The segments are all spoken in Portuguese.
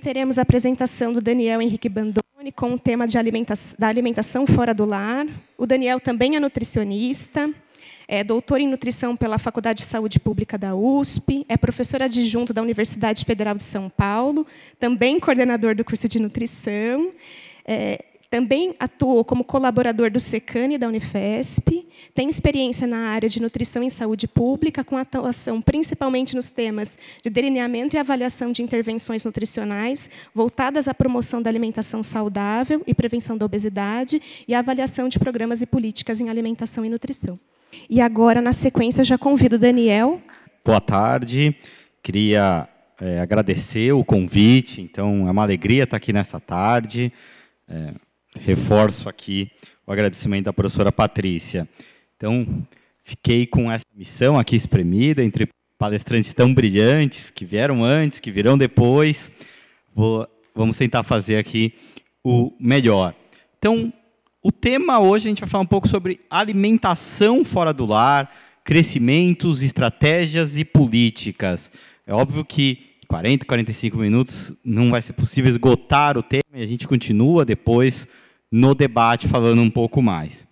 teremos a apresentação do Daniel Henrique Bandone com o tema alimentação, da alimentação fora do lar. O Daniel também é nutricionista, é doutor em nutrição pela Faculdade de Saúde Pública da USP, é professor adjunto da Universidade Federal de São Paulo, também coordenador do curso de nutrição. É, também atuou como colaborador do SECAN e da Unifesp. Tem experiência na área de nutrição em saúde pública, com atuação principalmente nos temas de delineamento e avaliação de intervenções nutricionais voltadas à promoção da alimentação saudável e prevenção da obesidade e avaliação de programas e políticas em alimentação e nutrição. E agora, na sequência, já convido o Daniel. Boa tarde. Queria é, agradecer o convite. Então, é uma alegria estar aqui nessa tarde. É, reforço aqui o agradecimento da professora Patrícia. Então, fiquei com essa missão aqui espremida entre palestrantes tão brilhantes que vieram antes, que virão depois. Vou, vamos tentar fazer aqui o melhor. Então, o tema hoje a gente vai falar um pouco sobre alimentação fora do lar, crescimentos, estratégias e políticas. É óbvio que 40, 45 minutos, não vai ser possível esgotar o tema e a gente continua depois no debate falando um pouco mais.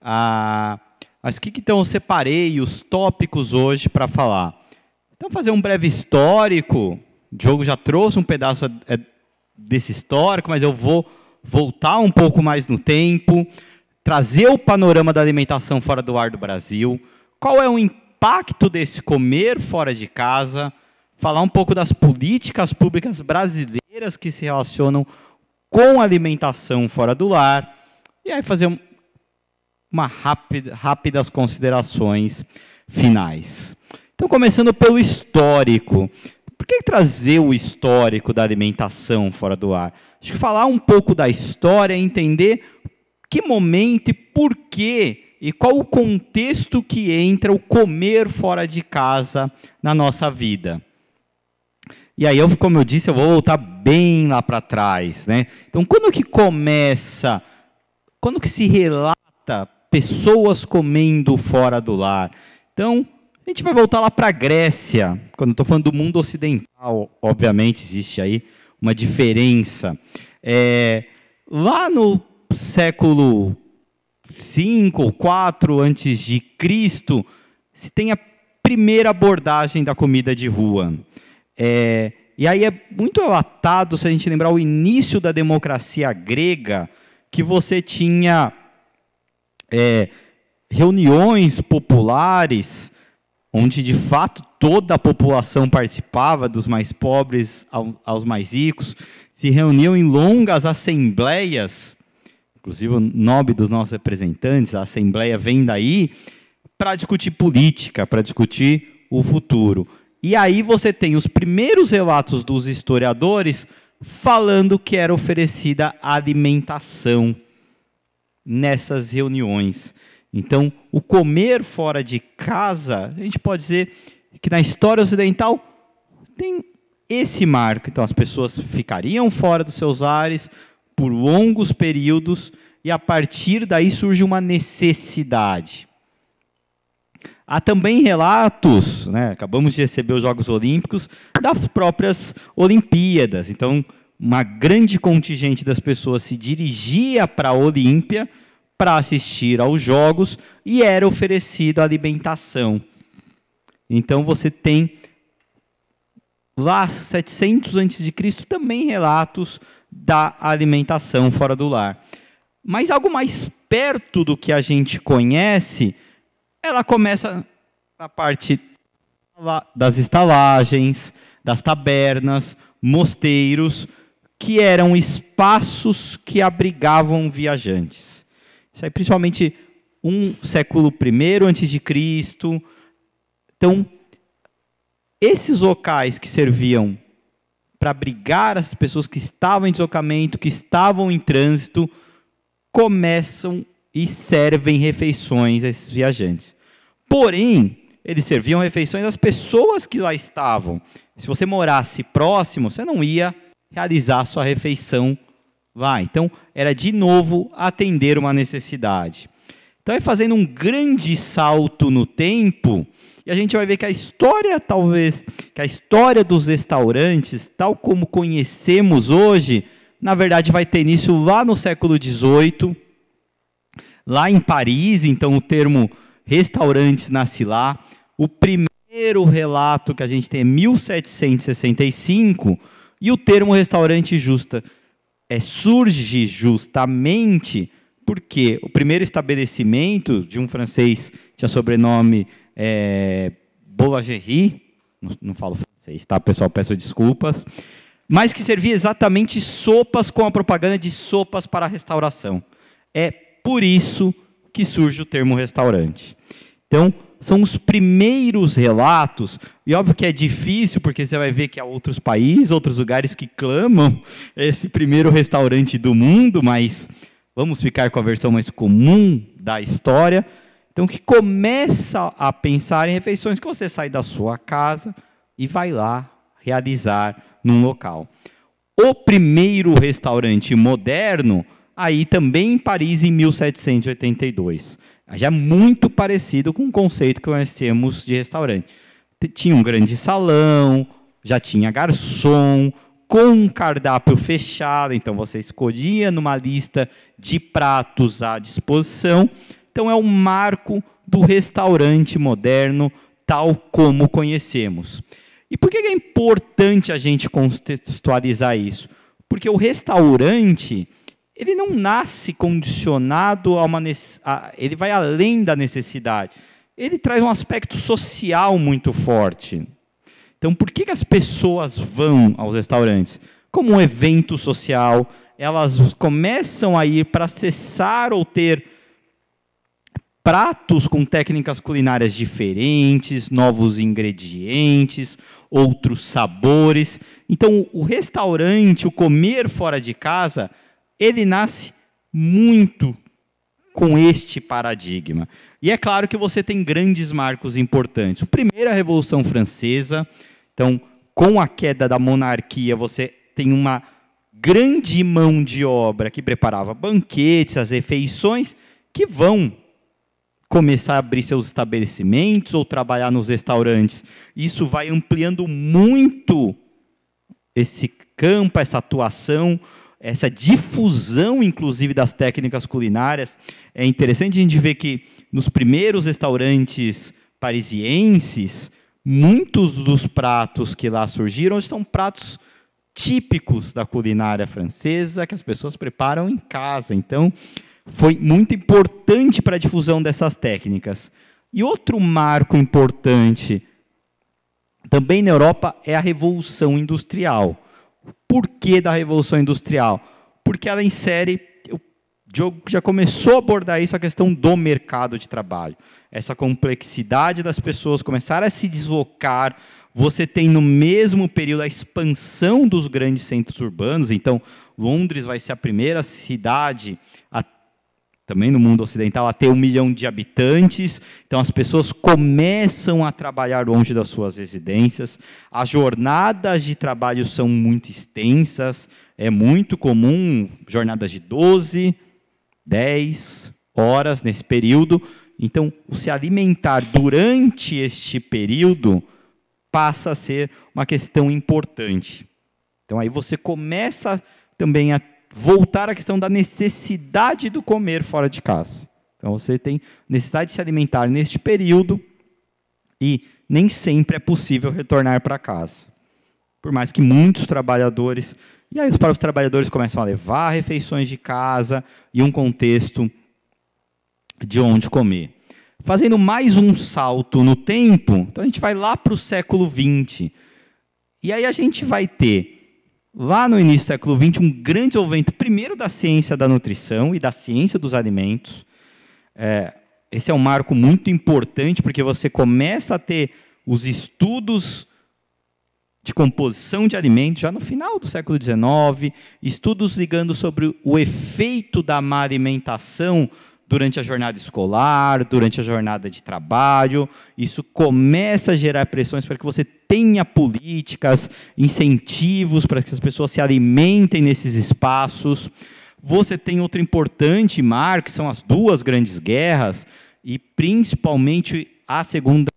Ah, mas o que então eu separei os tópicos hoje para falar? Então, fazer um breve histórico. O Diogo já trouxe um pedaço é, desse histórico, mas eu vou voltar um pouco mais no tempo, trazer o panorama da alimentação fora do ar do Brasil. Qual é o impacto desse comer fora de casa? falar um pouco das políticas públicas brasileiras que se relacionam com alimentação fora do lar e aí fazer uma rápida, rápidas considerações finais. Então, começando pelo histórico. Por que trazer o histórico da alimentação fora do ar? Acho que falar um pouco da história, entender que momento e por quê e qual o contexto que entra o comer fora de casa na nossa vida. E aí, eu, como eu disse, eu vou voltar bem lá para trás. Né? Então, quando que começa, quando que se relata pessoas comendo fora do lar? Então, a gente vai voltar lá para a Grécia, quando estou falando do mundo ocidental, obviamente existe aí uma diferença. É, lá no século 5 ou 4 antes de Cristo, se tem a primeira abordagem da comida de rua. É, e aí é muito atado, se a gente lembrar o início da democracia grega, que você tinha é, reuniões populares, onde de fato toda a população participava, dos mais pobres aos mais ricos, se reuniam em longas assembleias, inclusive o nome dos nossos representantes, a assembleia vem daí, para discutir política, para discutir o futuro. E aí você tem os primeiros relatos dos historiadores falando que era oferecida alimentação nessas reuniões. Então, o comer fora de casa, a gente pode dizer que na história ocidental tem esse marco. Então, as pessoas ficariam fora dos seus ares por longos períodos e a partir daí surge uma necessidade. Há também relatos, né, acabamos de receber os Jogos Olímpicos, das próprias Olimpíadas. Então, uma grande contingente das pessoas se dirigia para a Olímpia para assistir aos Jogos e era oferecida alimentação. Então, você tem lá 700 a.C. também relatos da alimentação fora do lar. Mas algo mais perto do que a gente conhece ela começa na parte das estalagens, das tabernas, mosteiros, que eram espaços que abrigavam viajantes. Isso aí, principalmente um século I antes de Cristo. Então, esses locais que serviam para abrigar as pessoas que estavam em deslocamento, que estavam em trânsito, começam e servem refeições a esses viajantes. Porém, eles serviam refeições às pessoas que lá estavam. Se você morasse próximo, você não ia realizar a sua refeição lá. Então, era de novo atender uma necessidade. Então, é fazendo um grande salto no tempo, e a gente vai ver que a história, talvez, que a história dos restaurantes, tal como conhecemos hoje, na verdade vai ter início lá no século XVIII, lá em Paris, então o termo restaurantes nasce lá. O primeiro relato que a gente tem é 1765 e o termo restaurante justa é, surge justamente porque o primeiro estabelecimento de um francês tinha sobrenome é, Boulangerie, não, não falo francês, tá, pessoal? Peço desculpas. Mas que servia exatamente sopas com a propaganda de sopas para a restauração. É por isso que que surge o termo restaurante. Então, são os primeiros relatos, e óbvio que é difícil, porque você vai ver que há outros países, outros lugares que clamam esse primeiro restaurante do mundo, mas vamos ficar com a versão mais comum da história. Então, que começa a pensar em refeições que você sai da sua casa e vai lá realizar num local. O primeiro restaurante moderno aí também em Paris em 1782. Já muito parecido com o conceito que conhecemos de restaurante. Tinha um grande salão, já tinha garçom, com um cardápio fechado, então você escolhia numa lista de pratos à disposição. Então é o um marco do restaurante moderno, tal como conhecemos. E por que é importante a gente contextualizar isso? Porque o restaurante ele não nasce condicionado a uma. A, ele vai além da necessidade. Ele traz um aspecto social muito forte. Então, por que, que as pessoas vão aos restaurantes? Como um evento social, elas começam a ir para acessar ou ter pratos com técnicas culinárias diferentes, novos ingredientes, outros sabores. Então, o restaurante, o comer fora de casa, ele nasce muito com este paradigma. E é claro que você tem grandes marcos importantes. O primeiro a Revolução Francesa. Então, com a queda da monarquia, você tem uma grande mão de obra que preparava banquetes, as refeições, que vão começar a abrir seus estabelecimentos ou trabalhar nos restaurantes. Isso vai ampliando muito esse campo, essa atuação essa difusão, inclusive, das técnicas culinárias. É interessante a gente ver que nos primeiros restaurantes parisienses, muitos dos pratos que lá surgiram são pratos típicos da culinária francesa que as pessoas preparam em casa. Então, foi muito importante para a difusão dessas técnicas. E outro marco importante também na Europa é a Revolução Industrial porquê da Revolução Industrial? Porque ela insere, o Diogo já começou a abordar isso, a questão do mercado de trabalho. Essa complexidade das pessoas começar a se deslocar. Você tem no mesmo período a expansão dos grandes centros urbanos, então Londres vai ser a primeira cidade a também no mundo ocidental, a ter um milhão de habitantes. Então, as pessoas começam a trabalhar longe das suas residências. As jornadas de trabalho são muito extensas. É muito comum jornadas de 12, 10 horas nesse período. Então, o se alimentar durante este período passa a ser uma questão importante. Então, aí você começa também a voltar à questão da necessidade do comer fora de casa. Então você tem necessidade de se alimentar neste período e nem sempre é possível retornar para casa. Por mais que muitos trabalhadores, e aí os próprios trabalhadores começam a levar refeições de casa e um contexto de onde comer. Fazendo mais um salto no tempo, então a gente vai lá para o século XX. E aí a gente vai ter lá no início do século XX, um grande desenvolvimento, primeiro da ciência da nutrição e da ciência dos alimentos. É, esse é um marco muito importante, porque você começa a ter os estudos de composição de alimentos já no final do século XIX, estudos ligando sobre o efeito da má alimentação durante a jornada escolar, durante a jornada de trabalho. Isso começa a gerar pressões para que você tenha políticas, incentivos para que as pessoas se alimentem nesses espaços. Você tem outro importante mar, que são as duas grandes guerras, e principalmente a Segunda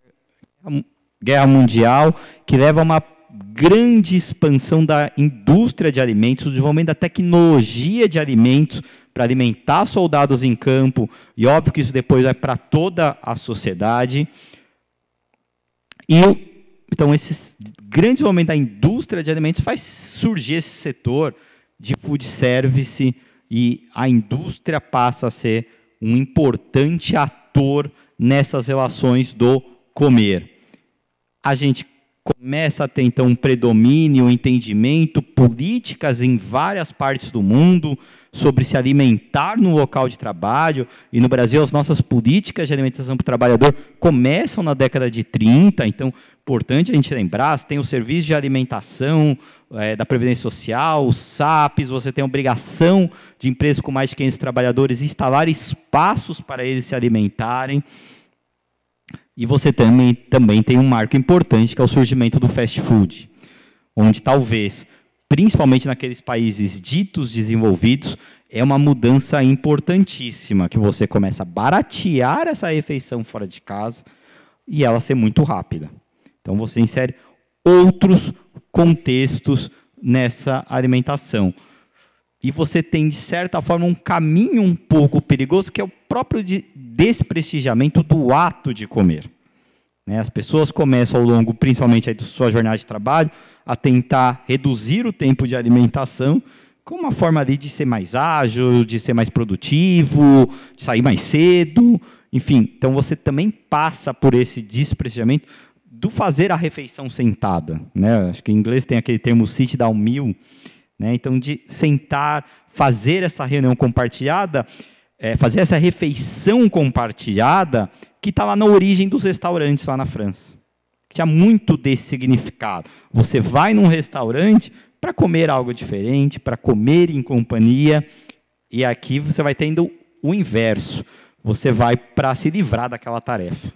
Guerra Mundial, que leva a uma grande expansão da indústria de alimentos, o desenvolvimento da tecnologia de alimentos, para alimentar soldados em campo, e óbvio que isso depois vai para toda a sociedade. E então esse grande momento da indústria de alimentos faz surgir esse setor de food service e a indústria passa a ser um importante ator nessas relações do comer. A gente começa a ter então um predomínio, um entendimento, políticas em várias partes do mundo sobre se alimentar no local de trabalho. E no Brasil, as nossas políticas de alimentação para o trabalhador começam na década de 30, então importante a gente lembrar, tem o serviço de alimentação é, da Previdência Social, os SAPs, você tem a obrigação de empresas com mais de 500 trabalhadores instalar espaços para eles se alimentarem. E você também, também tem um marco importante que é o surgimento do fast food, onde talvez, principalmente naqueles países ditos desenvolvidos, é uma mudança importantíssima, que você começa a baratear essa refeição fora de casa e ela ser muito rápida. Então você insere outros contextos nessa alimentação e você tem, de certa forma, um caminho um pouco perigoso, que é o próprio de desprestigiamento do ato de comer. Né? As pessoas começam ao longo, principalmente aí, da sua jornada de trabalho, a tentar reduzir o tempo de alimentação com uma forma ali de ser mais ágil, de ser mais produtivo, de sair mais cedo, enfim. Então você também passa por esse desprestigiamento do fazer a refeição sentada. Né? Acho que em inglês tem aquele termo sit down meal, né? Então, de sentar, fazer essa reunião compartilhada, é, fazer essa refeição compartilhada, que está lá na origem dos restaurantes lá na França. Tinha muito desse significado. Você vai num restaurante para comer algo diferente, para comer em companhia, e aqui você vai tendo o inverso. Você vai para se livrar daquela tarefa.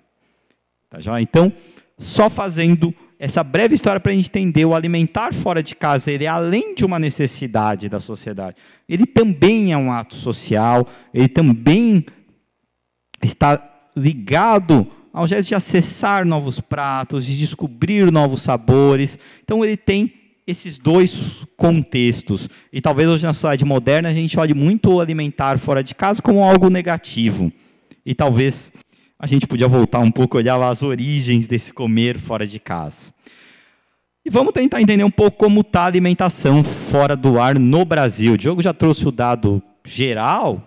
Tá já? Então, só fazendo essa breve história para a gente entender, o alimentar fora de casa, ele é além de uma necessidade da sociedade, ele também é um ato social, ele também está ligado ao gesto de acessar novos pratos, de descobrir novos sabores. Então ele tem esses dois contextos. E talvez hoje na sociedade moderna a gente olhe muito o alimentar fora de casa como algo negativo. E talvez a gente podia voltar um pouco, olhar as origens desse comer fora de casa. E vamos tentar entender um pouco como está a alimentação fora do ar no Brasil. O Diogo já trouxe o dado geral,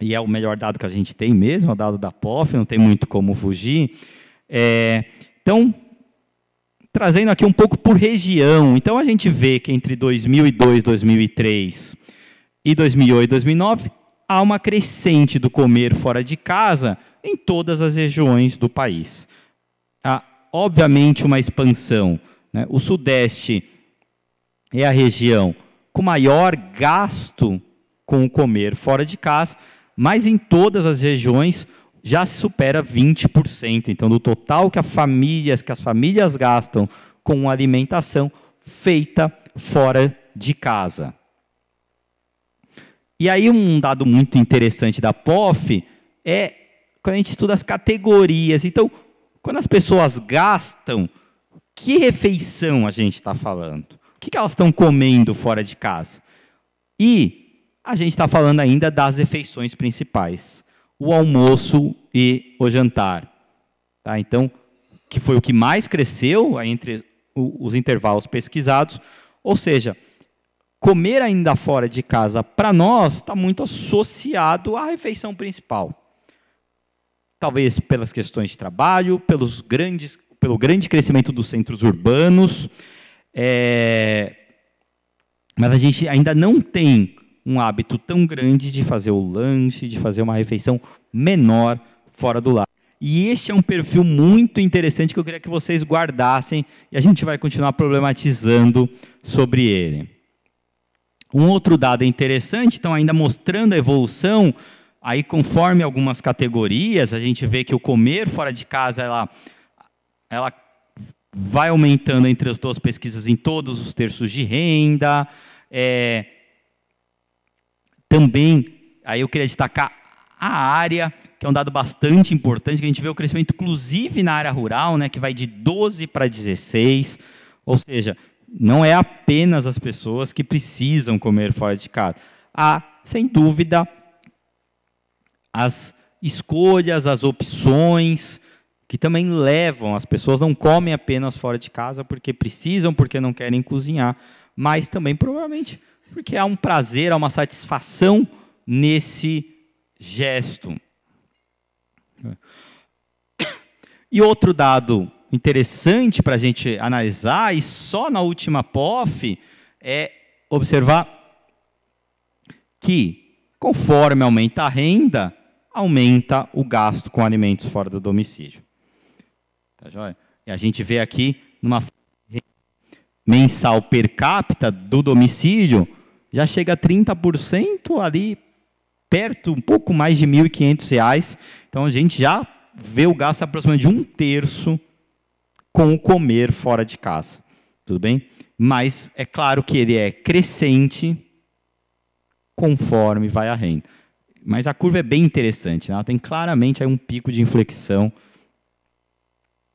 e é o melhor dado que a gente tem mesmo, é o dado da POF, não tem muito como fugir. É, então, trazendo aqui um pouco por região. Então, a gente vê que entre 2002, 2003 e 2008, 2009, há uma crescente do comer fora de casa, em todas as regiões do país. Há, obviamente, uma expansão. Né? O Sudeste é a região com maior gasto com o comer fora de casa, mas em todas as regiões já se supera 20%. Então, do total que, famílias, que as famílias gastam com alimentação feita fora de casa. E aí um dado muito interessante da POF é quando a gente estuda as categorias. Então, quando as pessoas gastam, que refeição a gente está falando? O que, que elas estão comendo fora de casa? E a gente está falando ainda das refeições principais: o almoço e o jantar. Tá? Então, que foi o que mais cresceu entre os intervalos pesquisados. Ou seja, comer ainda fora de casa, para nós, está muito associado à refeição principal talvez pelas questões de trabalho, pelos grandes, pelo grande crescimento dos centros urbanos, é, mas a gente ainda não tem um hábito tão grande de fazer o lanche, de fazer uma refeição menor fora do lar. E este é um perfil muito interessante que eu queria que vocês guardassem e a gente vai continuar problematizando sobre ele. Um outro dado interessante, então, ainda mostrando a evolução Aí, conforme algumas categorias, a gente vê que o comer fora de casa ela, ela vai aumentando entre as duas pesquisas em todos os terços de renda. É, também, aí eu queria destacar a área, que é um dado bastante importante, que a gente vê o crescimento, inclusive na área rural, né, que vai de 12 para 16. Ou seja, não é apenas as pessoas que precisam comer fora de casa. Há, sem dúvida, as escolhas, as opções, que também levam. As pessoas não comem apenas fora de casa porque precisam, porque não querem cozinhar, mas também provavelmente porque há um prazer, há uma satisfação nesse gesto. E outro dado interessante para a gente analisar, e só na última POF, é observar que, conforme aumenta a renda, aumenta o gasto com alimentos fora do domicílio. Tá joia? E a gente vê aqui numa mensal per capita do domicílio já chega a 30% ali perto, um pouco mais de R$ 1.500. Então a gente já vê o gasto aproximadamente de um terço com o comer fora de casa. Tudo bem? Mas é claro que ele é crescente conforme vai a renda. Mas a curva é bem interessante, né? ela tem claramente aí um pico de inflexão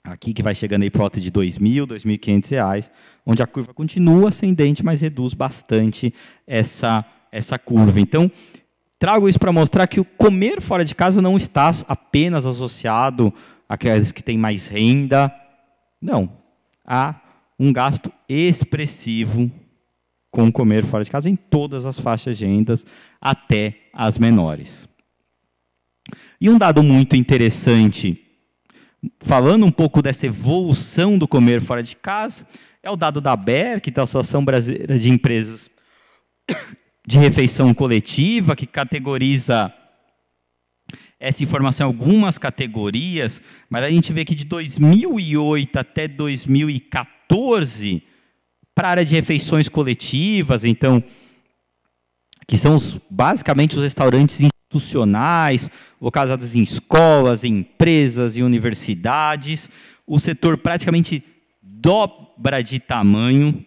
aqui que vai chegando aí para de 2.000, 2.500 reais, onde a curva continua ascendente, mas reduz bastante essa, essa curva. Então, trago isso para mostrar que o comer fora de casa não está apenas associado àqueles que têm mais renda. Não, há um gasto expressivo com comer fora de casa em todas as faixas de rendas, até as menores. E um dado muito interessante, falando um pouco dessa evolução do comer fora de casa, é o dado da BER, que é a Associação Brasileira de Empresas de Refeição Coletiva, que categoriza essa informação em algumas categorias, mas a gente vê que de 2008 até 2014, para a área de refeições coletivas, então, que são os, basicamente os restaurantes institucionais, localizados em escolas, em empresas e em universidades. O setor praticamente dobra de tamanho.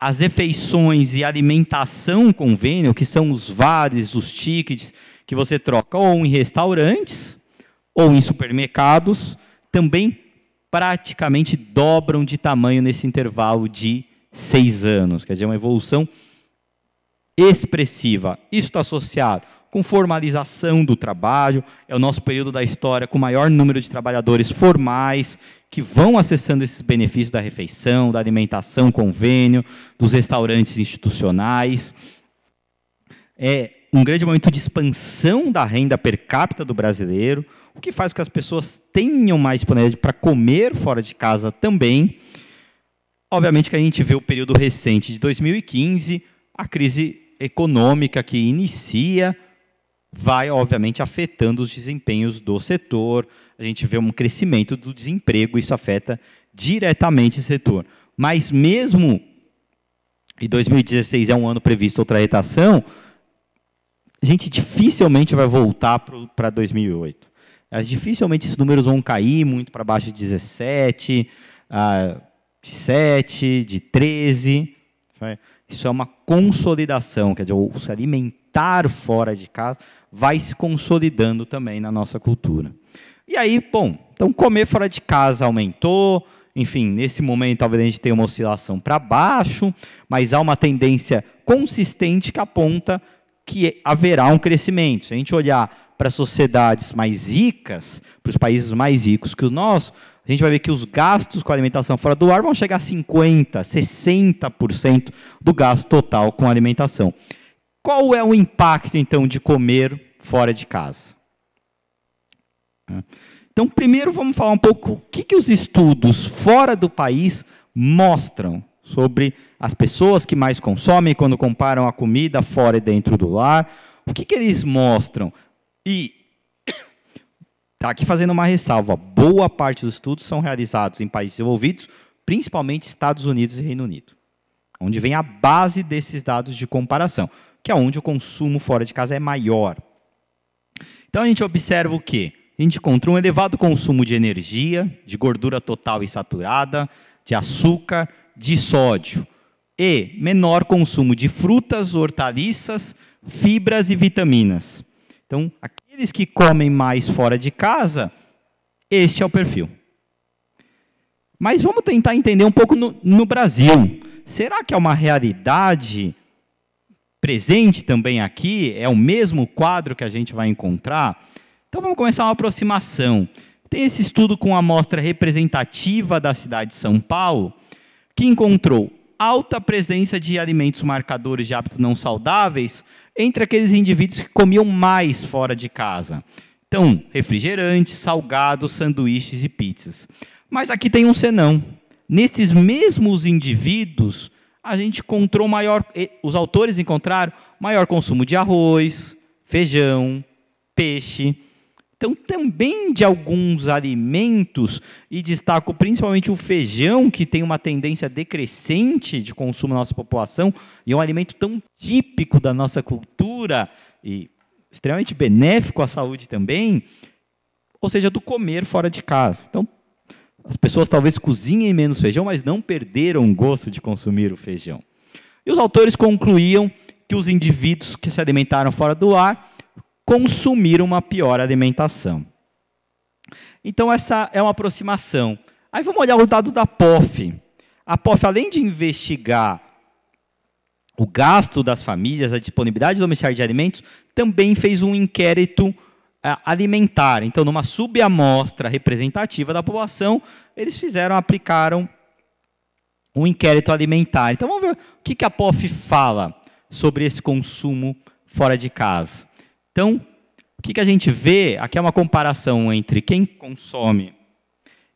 As refeições e alimentação convênio, que são os vales, os tickets que você troca ou em restaurantes ou em supermercados, também praticamente dobram de tamanho nesse intervalo de seis anos. Quer dizer, é uma evolução expressiva. Isso está associado com formalização do trabalho, é o nosso período da história com o maior número de trabalhadores formais que vão acessando esses benefícios da refeição, da alimentação, convênio, dos restaurantes institucionais. É um grande momento de expansão da renda per capita do brasileiro, o que faz com que as pessoas tenham mais disponibilidade para comer fora de casa também. Obviamente que a gente vê o período recente de 2015, a crise econômica que inicia vai, obviamente, afetando os desempenhos do setor. A gente vê um crescimento do desemprego, isso afeta diretamente o setor. Mas mesmo e 2016 é um ano previsto outra retação, a gente dificilmente vai voltar para 2008. Dificilmente esses números vão cair muito para baixo de 17. Ah, de 7, de 13. Né? Isso é uma consolidação, quer dizer, o se alimentar fora de casa vai se consolidando também na nossa cultura. E aí, bom, então comer fora de casa aumentou, enfim, nesse momento talvez a gente tenha uma oscilação para baixo, mas há uma tendência consistente que aponta que haverá um crescimento. Se a gente olhar para sociedades mais ricas, para os países mais ricos que o nosso, a gente vai ver que os gastos com alimentação fora do ar vão chegar a 50%, 60% do gasto total com alimentação. Qual é o impacto, então, de comer fora de casa? Então, primeiro vamos falar um pouco o que, que os estudos fora do país mostram sobre as pessoas que mais consomem quando comparam a comida fora e dentro do lar. O que, que eles mostram? E Tá aqui fazendo uma ressalva. Boa parte dos estudos são realizados em países desenvolvidos, principalmente Estados Unidos e Reino Unido, onde vem a base desses dados de comparação, que é onde o consumo fora de casa é maior. Então a gente observa o quê? A gente encontra um elevado consumo de energia, de gordura total e saturada, de açúcar, de sódio e menor consumo de frutas, hortaliças, fibras e vitaminas. Então, aqui aqueles que comem mais fora de casa, este é o perfil. Mas vamos tentar entender um pouco no, no Brasil. Será que é uma realidade presente também aqui? É o mesmo quadro que a gente vai encontrar? Então vamos começar uma aproximação. Tem esse estudo com amostra representativa da cidade de São Paulo, que encontrou alta presença de alimentos marcadores de hábitos não saudáveis entre aqueles indivíduos que comiam mais fora de casa. Então, refrigerantes, salgados, sanduíches e pizzas. Mas aqui tem um senão. Nesses mesmos indivíduos, a gente encontrou maior, os autores encontraram maior consumo de arroz, feijão, peixe, então, também de alguns alimentos, e destaco principalmente o feijão, que tem uma tendência decrescente de consumo na nossa população, e é um alimento tão típico da nossa cultura e extremamente benéfico à saúde também, ou seja, do comer fora de casa. Então, as pessoas talvez cozinhem menos feijão, mas não perderam o gosto de consumir o feijão. E os autores concluíam que os indivíduos que se alimentaram fora do ar consumir uma pior alimentação. Então, essa é uma aproximação. Aí vamos olhar o dado da POF. A POF, além de investigar o gasto das famílias, a disponibilidade domiciliar de alimentos, também fez um inquérito eh, alimentar. Então, numa subamostra representativa da população, eles fizeram, aplicaram um inquérito alimentar. Então, vamos ver o que a POF fala sobre esse consumo fora de casa. Então, o que, que a gente vê? Aqui é uma comparação entre quem consome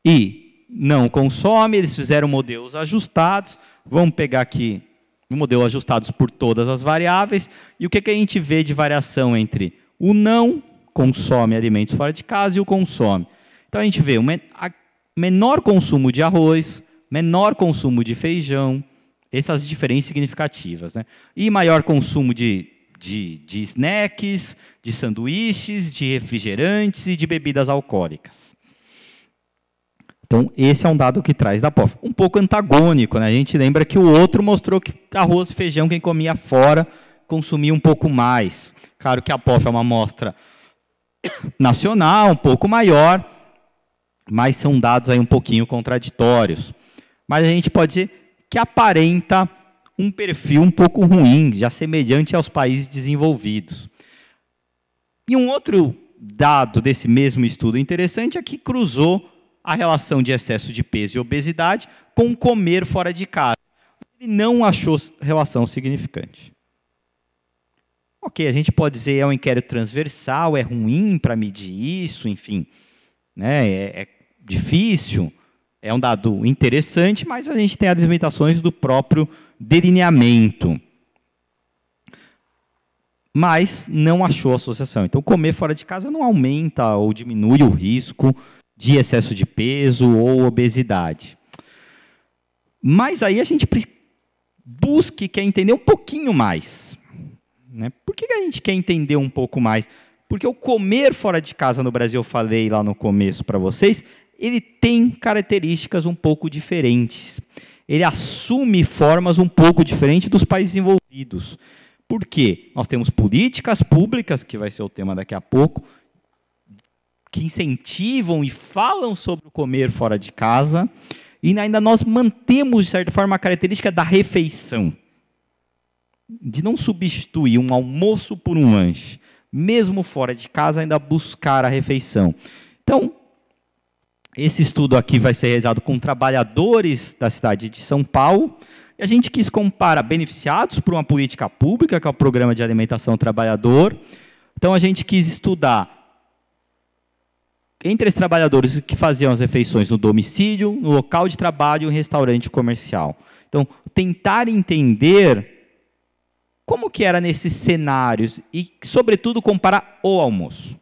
e não consome. Eles fizeram modelos ajustados. Vamos pegar aqui o modelo ajustados por todas as variáveis. E o que, que a gente vê de variação entre o não consome alimentos fora de casa e o consome? Então, a gente vê menor consumo de arroz, menor consumo de feijão, essas diferenças significativas. Né? E maior consumo de de, de snacks, de sanduíches, de refrigerantes e de bebidas alcoólicas. Então, esse é um dado que traz da POF. Um pouco antagônico, né? A gente lembra que o outro mostrou que arroz e feijão, quem comia fora, consumia um pouco mais. Claro que a POF é uma amostra nacional, um pouco maior, mas são dados aí um pouquinho contraditórios. Mas a gente pode dizer que aparenta um perfil um pouco ruim, já semelhante aos países desenvolvidos. E um outro dado desse mesmo estudo interessante é que cruzou a relação de excesso de peso e obesidade com comer fora de casa. Ele não achou relação significante. Ok, a gente pode dizer é um inquérito transversal, é ruim para medir isso, enfim, né, é, é difícil é um dado interessante, mas a gente tem as limitações do próprio delineamento. Mas não achou associação. Então, comer fora de casa não aumenta ou diminui o risco de excesso de peso ou obesidade. Mas aí a gente busque quer entender um pouquinho mais. Né? Por que a gente quer entender um pouco mais? Porque o comer fora de casa no Brasil, eu falei lá no começo para vocês, ele tem características um pouco diferentes. Ele assume formas um pouco diferentes dos países envolvidos. Por quê? Nós temos políticas públicas, que vai ser o tema daqui a pouco, que incentivam e falam sobre o comer fora de casa, e ainda nós mantemos, de certa forma, a característica da refeição de não substituir um almoço por um lanche, mesmo fora de casa, ainda buscar a refeição. Então, esse estudo aqui vai ser realizado com trabalhadores da cidade de São Paulo. E a gente quis comparar beneficiados por uma política pública, que é o Programa de Alimentação Trabalhador. Então, a gente quis estudar entre os trabalhadores que faziam as refeições no domicílio, no local de trabalho e no restaurante comercial. Então, tentar entender como que era nesses cenários e, sobretudo, comparar o almoço.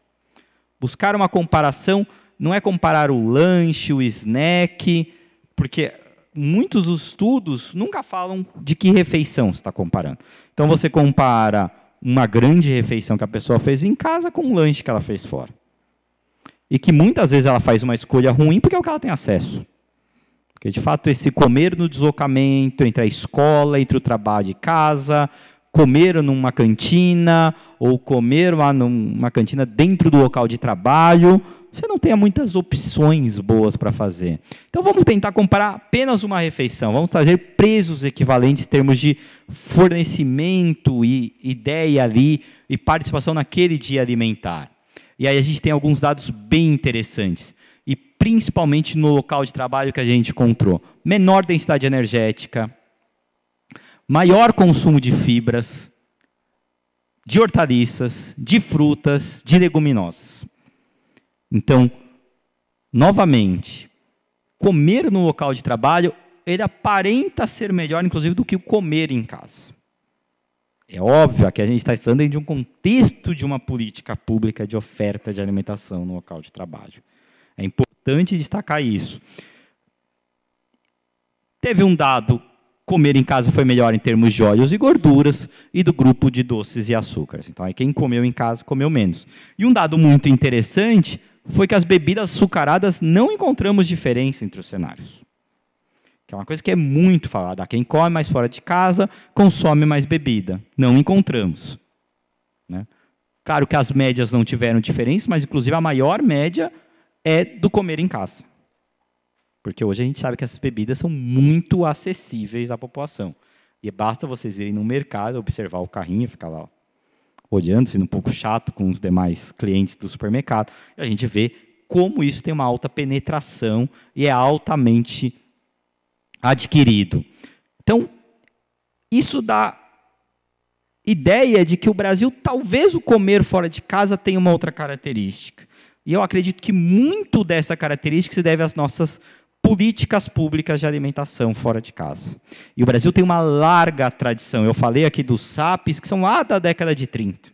Buscar uma comparação não é comparar o lanche, o snack, porque muitos dos estudos nunca falam de que refeição você está comparando. Então você compara uma grande refeição que a pessoa fez em casa com um lanche que ela fez fora. E que muitas vezes ela faz uma escolha ruim porque é o que ela tem acesso. Porque de fato esse comer no deslocamento entre a escola, entre o trabalho e casa, comer numa cantina ou comer numa cantina dentro do local de trabalho, você não tenha muitas opções boas para fazer. Então vamos tentar comparar apenas uma refeição. Vamos trazer presos equivalentes em termos de fornecimento e ideia ali e participação naquele dia alimentar. E aí a gente tem alguns dados bem interessantes. E principalmente no local de trabalho que a gente encontrou. Menor densidade energética, maior consumo de fibras, de hortaliças, de frutas, de leguminosas. Então, novamente, comer no local de trabalho, ele aparenta ser melhor, inclusive, do que comer em casa. É óbvio que a gente está estando dentro de um contexto de uma política pública de oferta de alimentação no local de trabalho. É importante destacar isso. Teve um dado: comer em casa foi melhor em termos de óleos e gorduras e do grupo de doces e açúcares. Então, aí quem comeu em casa comeu menos. E um dado muito interessante foi que as bebidas açucaradas não encontramos diferença entre os cenários. Que é uma coisa que é muito falada. Quem come mais fora de casa, consome mais bebida. Não encontramos. Né? Claro que as médias não tiveram diferença, mas inclusive a maior média é do comer em casa. Porque hoje a gente sabe que essas bebidas são muito acessíveis à população. E basta vocês irem no mercado, observar o carrinho, ficar lá, ó odiando, sendo um pouco chato com os demais clientes do supermercado, a gente vê como isso tem uma alta penetração e é altamente adquirido. Então, isso dá ideia de que o Brasil, talvez o comer fora de casa tenha uma outra característica. E eu acredito que muito dessa característica se deve às nossas políticas públicas de alimentação fora de casa. E o Brasil tem uma larga tradição. Eu falei aqui dos SAPs, que são lá da década de 30.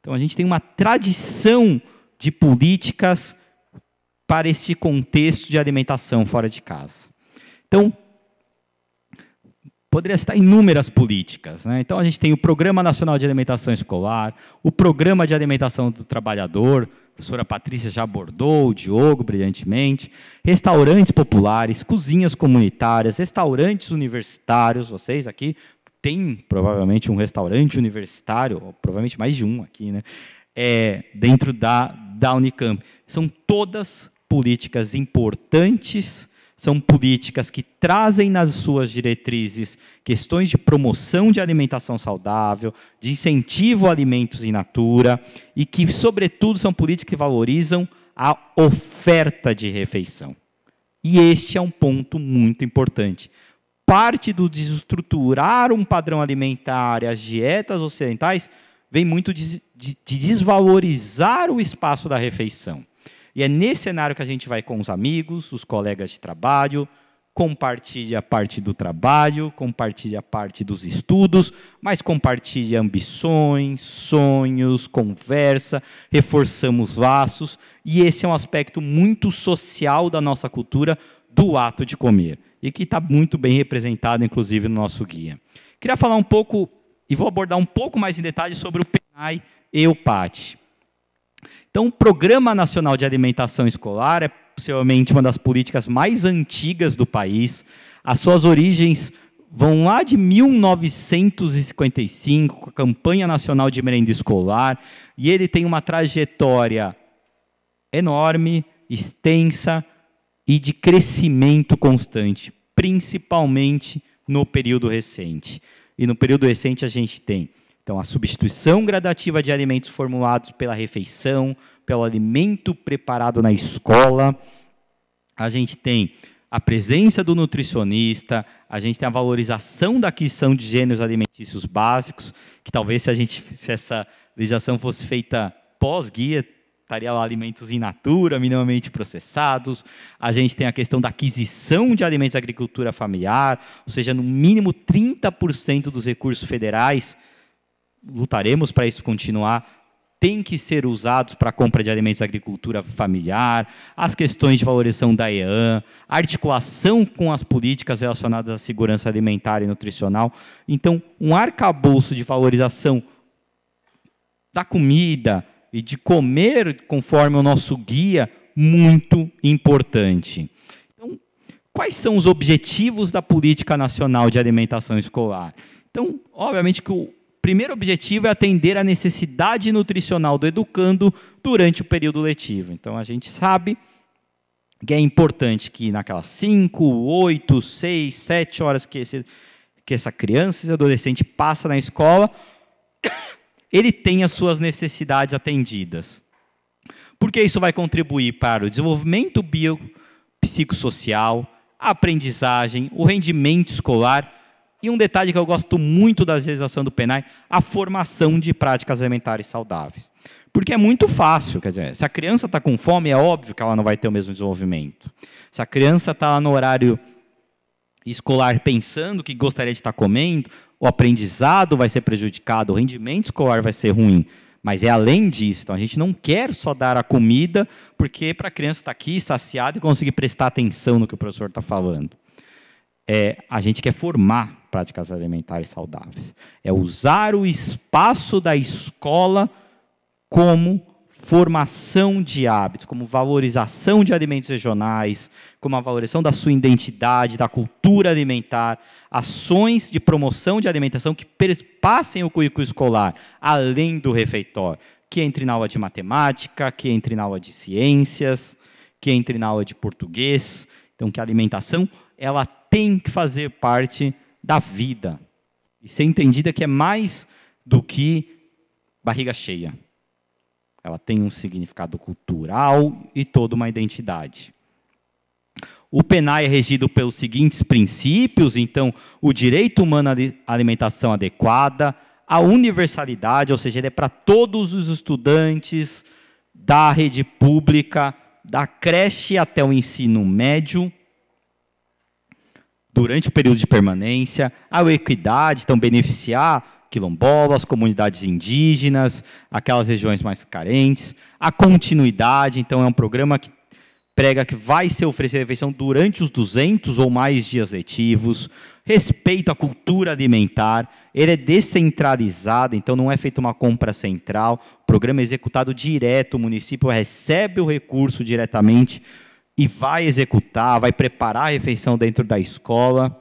Então a gente tem uma tradição de políticas para esse contexto de alimentação fora de casa. Então, poderia citar inúmeras políticas. Né? Então, a gente tem o Programa Nacional de Alimentação Escolar, o Programa de Alimentação do Trabalhador, a professora Patrícia já abordou, o Diogo brilhantemente, restaurantes populares, cozinhas comunitárias, restaurantes universitários, vocês aqui têm provavelmente um restaurante universitário, provavelmente mais de um aqui, né? É, dentro da, da Unicamp. São todas políticas importantes são políticas que trazem nas suas diretrizes questões de promoção de alimentação saudável, de incentivo a alimentos in natura e que, sobretudo, são políticas que valorizam a oferta de refeição. E este é um ponto muito importante. Parte do desestruturar um padrão alimentar e as dietas ocidentais vem muito de, de, de desvalorizar o espaço da refeição. E é nesse cenário que a gente vai com os amigos, os colegas de trabalho, compartilha a parte do trabalho, compartilha a parte dos estudos, mas compartilha ambições, sonhos, conversa, reforçamos laços, e esse é um aspecto muito social da nossa cultura do ato de comer, e que está muito bem representado, inclusive, no nosso guia. Queria falar um pouco, e vou abordar um pouco mais em detalhe sobre o PENAI e o PAT. Então, o Programa Nacional de Alimentação Escolar é possivelmente uma das políticas mais antigas do país. As suas origens vão lá de 1955, com a Campanha Nacional de Merenda Escolar, e ele tem uma trajetória enorme, extensa e de crescimento constante, principalmente no período recente. E no período recente a gente tem então, a substituição gradativa de alimentos formulados pela refeição, pelo alimento preparado na escola. A gente tem a presença do nutricionista, a gente tem a valorização da aquisição de gêneros alimentícios básicos, que talvez se a gente se essa legislação fosse feita pós-guia, estaria lá alimentos in natura, minimamente processados. A gente tem a questão da aquisição de alimentos da agricultura familiar, ou seja, no mínimo 30% dos recursos federais lutaremos para isso continuar, tem que ser usados para a compra de alimentos da agricultura familiar, as questões de valorização da EAN, articulação com as políticas relacionadas à segurança alimentar e nutricional. Então, um arcabouço de valorização da comida e de comer conforme o nosso guia, muito importante. Então, quais são os objetivos da Política Nacional de Alimentação Escolar? Então, obviamente que o primeiro objetivo é atender a necessidade nutricional do educando durante o período letivo. Então a gente sabe que é importante que naquelas 5, 8, 6, 7 horas que, esse, que essa criança, esse adolescente passa na escola, ele tenha suas necessidades atendidas. Porque isso vai contribuir para o desenvolvimento biopsicossocial, a aprendizagem, o rendimento escolar e um detalhe que eu gosto muito da legislação do PENAI, a formação de práticas alimentares saudáveis. Porque é muito fácil, quer dizer, se a criança está com fome, é óbvio que ela não vai ter o mesmo desenvolvimento. Se a criança está no horário escolar pensando que gostaria de estar tá comendo, o aprendizado vai ser prejudicado, o rendimento escolar vai ser ruim. Mas é além disso, então a gente não quer só dar a comida, porque para a criança estar tá aqui saciada e conseguir prestar atenção no que o professor está falando. É, a gente quer formar práticas alimentares saudáveis. É usar o espaço da escola como formação de hábitos, como valorização de alimentos regionais, como a valorização da sua identidade, da cultura alimentar, ações de promoção de alimentação que passem o currículo escolar além do refeitório, que entre na aula de matemática, que entre na aula de ciências, que entre na aula de português. Então, que a alimentação ela tem que fazer parte da vida e ser entendida que é mais do que barriga cheia. Ela tem um significado cultural e toda uma identidade. O PENAI é regido pelos seguintes princípios, então, o direito humano à alimentação adequada, a universalidade, ou seja, ele é para todos os estudantes da rede pública, da creche até o ensino médio, durante o período de permanência, a equidade, então beneficiar quilombolas, comunidades indígenas, aquelas regiões mais carentes, a continuidade, então é um programa que prega que vai ser oferecer refeição durante os 200 ou mais dias letivos, respeito à cultura alimentar, ele é descentralizado, então não é feita uma compra central, o programa é executado direto, o município recebe o recurso diretamente e vai executar, vai preparar a refeição dentro da escola.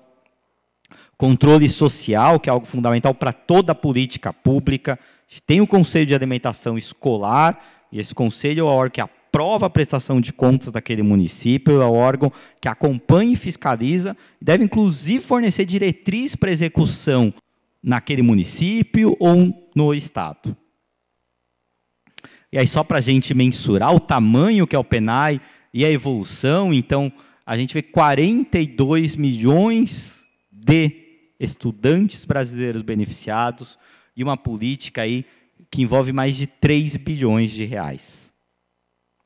Controle social, que é algo fundamental para toda a política pública. tem o Conselho de Alimentação Escolar, e esse conselho é o órgão que aprova a prestação de contas daquele município, é o órgão que acompanha e fiscaliza, e deve inclusive fornecer diretriz para execução naquele município ou no Estado. E aí, só para a gente mensurar o tamanho que é o PENAI, e a evolução. Então, a gente vê 42 milhões de estudantes brasileiros beneficiados e uma política aí que envolve mais de 3 bilhões de reais.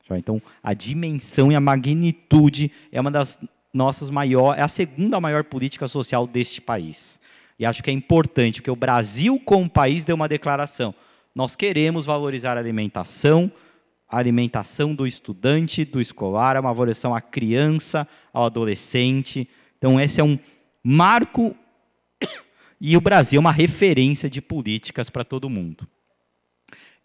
Tá? Então, a dimensão e a magnitude é uma das nossas maiores, é a segunda maior política social deste país. E acho que é importante, porque o Brasil, como país, deu uma declaração. Nós queremos valorizar a alimentação, a alimentação do estudante, do escolar, é uma avaliação à criança, ao adolescente. Então, esse é um marco e o Brasil é uma referência de políticas para todo mundo.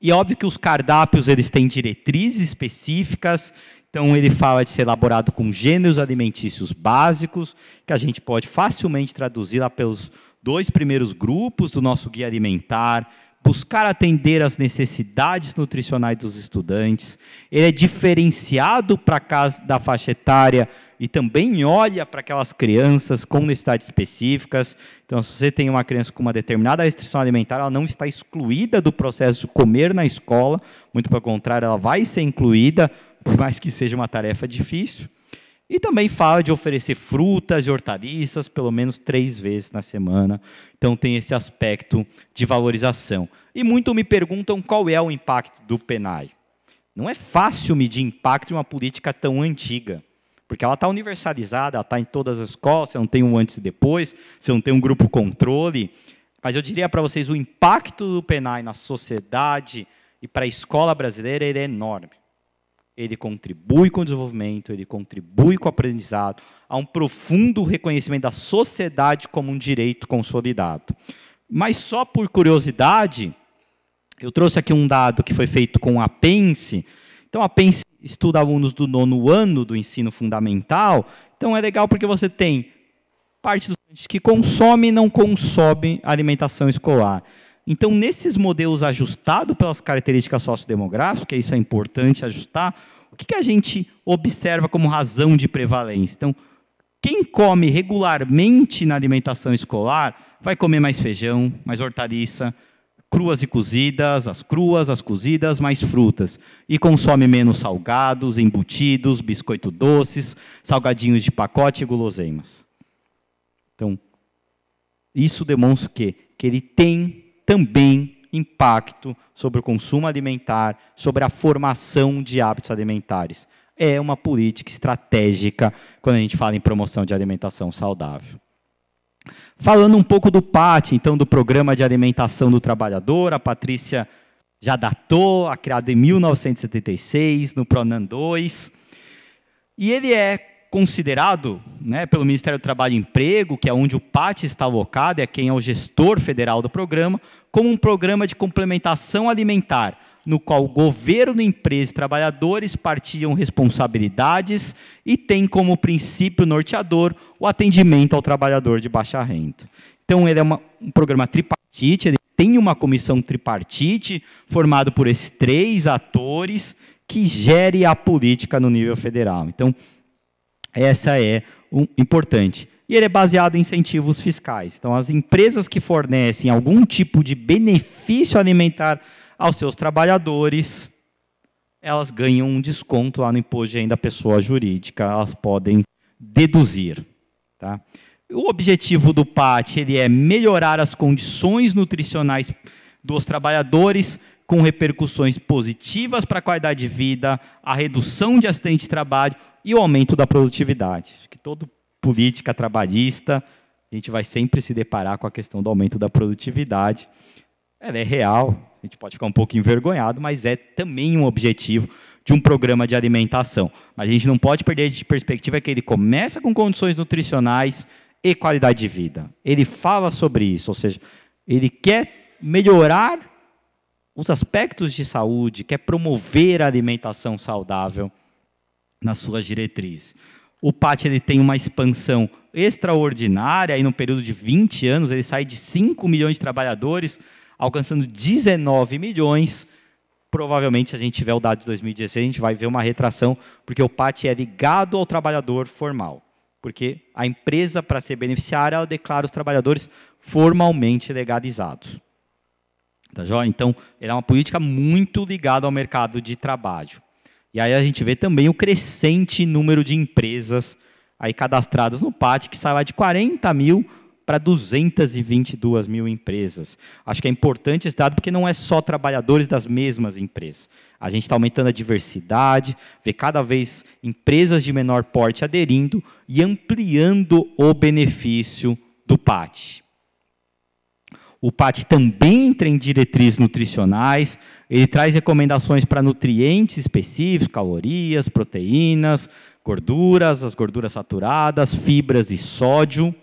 E é óbvio que os cardápios eles têm diretrizes específicas, então ele fala de ser elaborado com gêneros alimentícios básicos, que a gente pode facilmente traduzir lá pelos dois primeiros grupos do nosso guia alimentar, buscar atender às necessidades nutricionais dos estudantes, ele é diferenciado para casa da faixa etária e também olha para aquelas crianças com necessidades específicas. Então, se você tem uma criança com uma determinada restrição alimentar, ela não está excluída do processo de comer na escola, muito pelo contrário, ela vai ser incluída, por mais que seja uma tarefa difícil. E também fala de oferecer frutas e hortaliças pelo menos três vezes na semana. Então tem esse aspecto de valorização. E muito me perguntam qual é o impacto do PENAI. Não é fácil medir impacto em uma política tão antiga, porque ela está universalizada, ela está em todas as escolas, você não tem um antes e depois, você não tem um grupo controle. Mas eu diria para vocês, o impacto do PENAI na sociedade e para a escola brasileira ele é enorme ele contribui com o desenvolvimento, ele contribui com o aprendizado, há um profundo reconhecimento da sociedade como um direito consolidado. Mas só por curiosidade, eu trouxe aqui um dado que foi feito com a PENSE. Então, a PENSE estuda alunos do nono ano do ensino fundamental. Então, é legal porque você tem parte dos que consome e não consome alimentação escolar. Então, nesses modelos ajustados pelas características sociodemográficas, isso é importante ajustar, o que, que a gente observa como razão de prevalência? Então, quem come regularmente na alimentação escolar vai comer mais feijão, mais hortaliça, cruas e cozidas, as cruas, as cozidas, mais frutas. E consome menos salgados, embutidos, biscoito doces, salgadinhos de pacote e guloseimas. Então, isso demonstra o quê? Que ele tem também impacto sobre o consumo alimentar, sobre a formação de hábitos alimentares. É uma política estratégica quando a gente fala em promoção de alimentação saudável. Falando um pouco do PAT, então, do Programa de Alimentação do Trabalhador, a Patrícia já datou, a criada em 1976, no Pronan 2. E ele é considerado né, pelo Ministério do Trabalho e Emprego, que é onde o PAT está alocado, é quem é o gestor federal do programa, como um programa de complementação alimentar, no qual governo, empresa e trabalhadores partilham responsabilidades e tem como princípio norteador o atendimento ao trabalhador de baixa renda. Então, ele é uma, um programa tripartite, ele tem uma comissão tripartite, formada por esses três atores, que gere a política no nível federal. Então, essa é um, importante. E ele é baseado em incentivos fiscais. Então, as empresas que fornecem algum tipo de benefício alimentar aos seus trabalhadores, elas ganham um desconto lá no imposto de renda pessoa jurídica, elas podem deduzir. Tá? O objetivo do PAT ele é melhorar as condições nutricionais dos trabalhadores, com repercussões positivas para a qualidade de vida, a redução de acidente de trabalho e o aumento da produtividade. Acho que todo política trabalhista, a gente vai sempre se deparar com a questão do aumento da produtividade. Ela é real, a gente pode ficar um pouco envergonhado, mas é também um objetivo de um programa de alimentação. Mas a gente não pode perder de perspectiva que ele começa com condições nutricionais e qualidade de vida. Ele fala sobre isso, ou seja, ele quer melhorar os aspectos de saúde, quer promover a alimentação saudável nas suas diretrizes. O PAT ele tem uma expansão extraordinária, em um período de 20 anos ele sai de 5 milhões de trabalhadores, alcançando 19 milhões. Provavelmente, se a gente tiver o dado de 2016, a gente vai ver uma retração, porque o PAT é ligado ao trabalhador formal. Porque a empresa, para ser beneficiária, ela declara os trabalhadores formalmente legalizados. Tá Então, ela é uma política muito ligada ao mercado de trabalho. E aí a gente vê também o crescente número de empresas aí cadastradas no PAT, que sai lá de 40 mil para 222 mil empresas. Acho que é importante esse dado porque não é só trabalhadores das mesmas empresas. A gente está aumentando a diversidade, vê cada vez empresas de menor porte aderindo e ampliando o benefício do PAT. O PAT também entra em diretrizes nutricionais, ele traz recomendações para nutrientes específicos, calorias, proteínas, gorduras, as gorduras saturadas, fibras e sódio.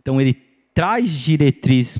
Então ele traz diretrizes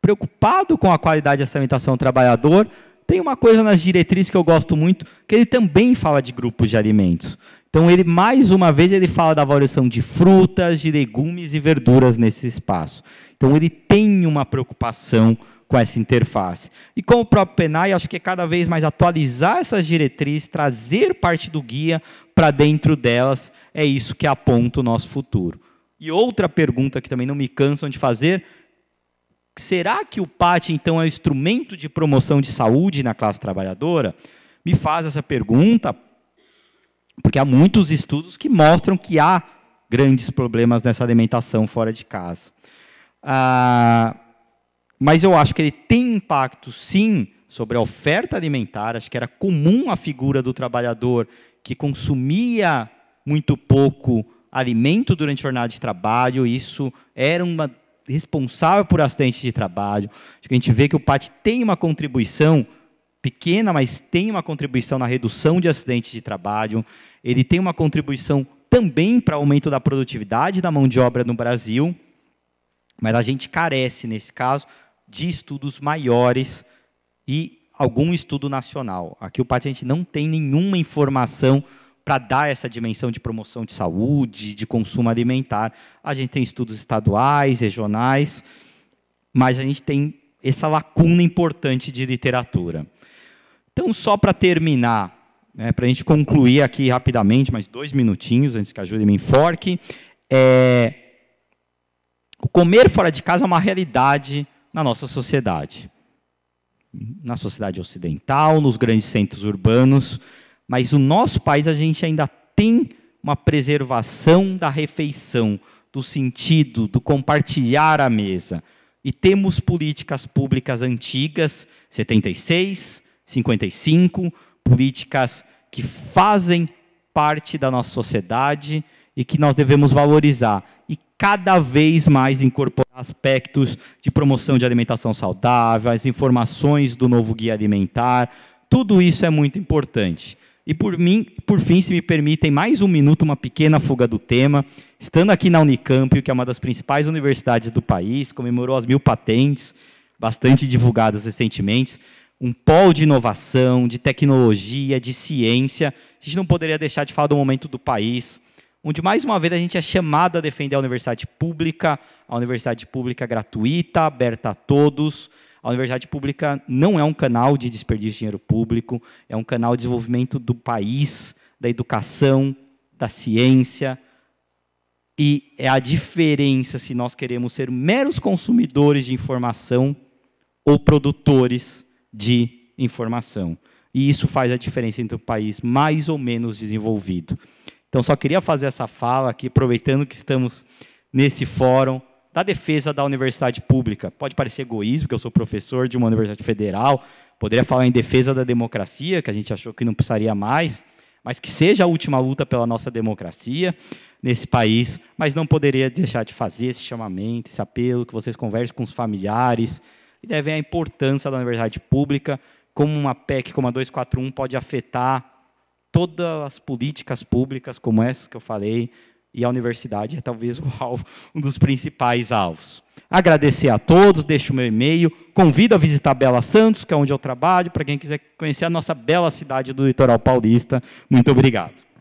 preocupado com a qualidade dessa alimentação do trabalhador. Tem uma coisa nas diretrizes que eu gosto muito, que ele também fala de grupos de alimentos. Então ele mais uma vez ele fala da valorização de frutas, de legumes e verduras nesse espaço. Então ele tem uma preocupação com essa interface. E com o próprio PENAI, acho que é cada vez mais atualizar essas diretrizes, trazer parte do guia para dentro delas, é isso que aponta o nosso futuro. E outra pergunta que também não me cansam de fazer, será que o PAT, então, é um instrumento de promoção de saúde na classe trabalhadora? Me faz essa pergunta, porque há muitos estudos que mostram que há grandes problemas nessa alimentação fora de casa. Ah, mas eu acho que ele tem impacto, sim, sobre a oferta alimentar. Acho que era comum a figura do trabalhador que consumia muito pouco alimento durante a jornada de trabalho. Isso era uma responsável por acidentes de trabalho. Acho que a gente vê que o PAT tem uma contribuição pequena, mas tem uma contribuição na redução de acidentes de trabalho. Ele tem uma contribuição também para o aumento da produtividade da mão de obra no Brasil, mas a gente carece, nesse caso, de estudos maiores e algum estudo nacional. Aqui o paciente não tem nenhuma informação para dar essa dimensão de promoção de saúde, de consumo alimentar. A gente tem estudos estaduais, regionais, mas a gente tem essa lacuna importante de literatura. Então, só para terminar, né, para a gente concluir aqui rapidamente, mais dois minutinhos antes que a Júlia me enforque, é, comer fora de casa é uma realidade na nossa sociedade. Na sociedade ocidental, nos grandes centros urbanos, mas no nosso país a gente ainda tem uma preservação da refeição, do sentido, do compartilhar a mesa. E temos políticas públicas antigas, 76, 55, políticas que fazem parte da nossa sociedade e que nós devemos valorizar e cada vez mais incorporar aspectos de promoção de alimentação saudável, as informações do novo guia alimentar, tudo isso é muito importante. E por mim, por fim, se me permitem mais um minuto, uma pequena fuga do tema. Estando aqui na Unicamp, que é uma das principais universidades do país, comemorou as mil patentes, bastante divulgadas recentemente, um polo de inovação, de tecnologia, de ciência. A gente não poderia deixar de falar do momento do país, onde mais uma vez a gente é chamado a defender a universidade pública, a universidade pública gratuita, aberta a todos. A universidade pública não é um canal de desperdício de dinheiro público, é um canal de desenvolvimento do país, da educação, da ciência. E é a diferença se nós queremos ser meros consumidores de informação ou produtores de informação. E isso faz a diferença entre um país mais ou menos desenvolvido. Então, só queria fazer essa fala aqui, aproveitando que estamos nesse fórum da defesa da universidade pública. Pode parecer egoísmo, porque eu sou professor de uma universidade federal, poderia falar em defesa da democracia, que a gente achou que não precisaria mais, mas que seja a última luta pela nossa democracia nesse país, mas não poderia deixar de fazer esse chamamento, esse apelo, que vocês conversem com os familiares, e devem a importância da universidade pública, como uma PEC como a 241 pode afetar todas as políticas públicas, como essas que eu falei, e a universidade é talvez alvo, um dos principais alvos. Agradecer a todos, deixo o meu e-mail, convido a visitar Bela Santos, que é onde eu trabalho, para quem quiser conhecer a nossa bela cidade do litoral paulista. Muito obrigado.